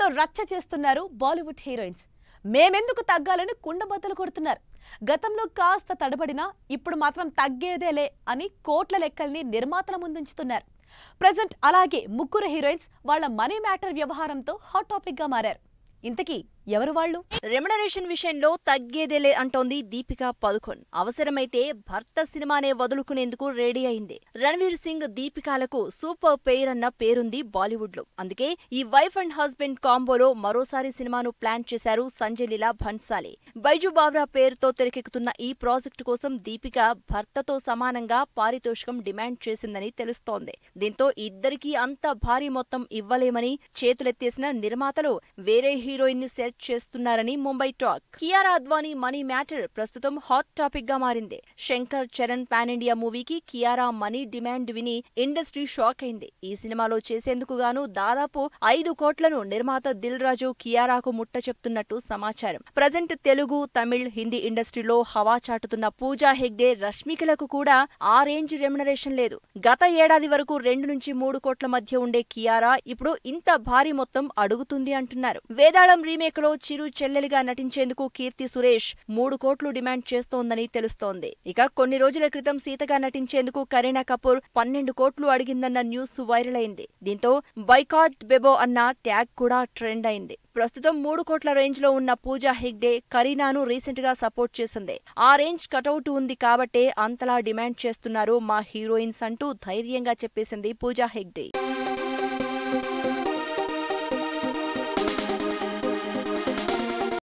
తో రచ్చ చేస్తున్నారు బాలీవుడ్ హీరోయిన్స్ మేమెందుకు తగ్గాలని కుండబద్దలు కొడుతున్నారు గతంలో కాస్త తడబడినా ఇప్పుడు మాత్రం తగ్గేదేలే అని కోట్ల లెక్కల్ని నిర్మాతల ముందుంచుతున్నారు ప్రజెంట్ అలాగే ముగ్గురు హీరోయిన్స్ వాళ్ల మనీ మ్యాటర్ వ్యవహారంతో హాట్ టాపిక్గా మారారు ఇంతకీ ఎవరు వాళ్ళు రెమ్యునరేషన్ విషయంలో తగ్గేదేలే అంటోంది దీపిక పదుకొన్ అవసరమైతే భర్త సినిమానే వదులుకునేందుకు రెడీ అయింది రణవీర్ సింగ్ దీపికాలకు సూపర్ పేర్ అన్న పేరుంది బాలీవుడ్ లో అందుకే ఈ వైఫ్ అండ్ హస్బెండ్ కాంబోలో మరోసారి సినిమాను ప్లాన్ చేశారు సంజయ్ లీలా భన్సాలే బైజు బావ్రా పేరుతో తెరకెక్కుతున్న ఈ ప్రాజెక్టు కోసం దీపిక భర్తతో సమానంగా పారితోషికం డిమాండ్ చేసిందని తెలుస్తోంది దీంతో ఇద్దరికీ అంత భారీ మొత్తం ఇవ్వలేమని చేతులెత్తేసిన నిర్మాతలు వేరే హీరోయిన్ ని సెట్ క్రియేట్ చేస్తున్నారని Mumbai talk Kiara Advani money matter ప్రస్తుతం హాట్ టాపిక్ గా మారింది శంకర్ చరణ్ పాన్ ఇండియా మూవీకి కియారా మనీ డిమాండ్ విని ఇండస్ట్రీ షాక్ అయింది ఈ సినిమాలో చేసేందుకు గాను దాదాపు ఐదు కోట్లను నిర్మాత దిల్ రాజు కియారాకు ముట్ట చెప్తున్నట్టు సమాచారం ప్రజెంట్ తెలుగు తమిళ్ హిందీ ఇండస్ట్రీలో హవా చాటుతున్న పూజా హెగ్డే రష్మికలకు కూడా ఆ రేంజ్ రెమ్యునరేషన్ లేదు గత ఏడాది వరకు రెండు నుంచి మూడు కోట్ల మధ్య ఉండే కియారా ఇప్పుడు ఇంత భారీ మొత్తం అడుగుతుంది అంటున్నారు వేదాళం రీమేక్ లో సినిమాలో చిరు చెల్లెలిగా నటించేందుకు కీర్తి సురేష్ మూడు కోట్లు డిమాండ్ చేస్తోందని తెలుస్తోంది ఇక కొన్ని రోజుల క్రితం సీతగా నటించేందుకు కరీనా కపూర్ పన్నెండు కోట్లు అడిగిందన్న న్యూస్ వైరల్ అయింది దీంతో బైకాట్ బెబో అన్న ట్యాగ్ కూడా ట్రెండ్ అయింది ప్రస్తుతం మూడు కోట్ల రేంజ్ లో ఉన్న పూజా హెగ్డే కరీనాను రీసెంట్ గా సపోర్ట్ చేసింది ఆ రేంజ్ కటౌట్ ఉంది కాబట్టే అంతలా డిమాండ్ చేస్తున్నారు మా హీరోయిన్స్ అంటూ ధైర్యంగా చెప్పేసింది పూజా హెగ్డే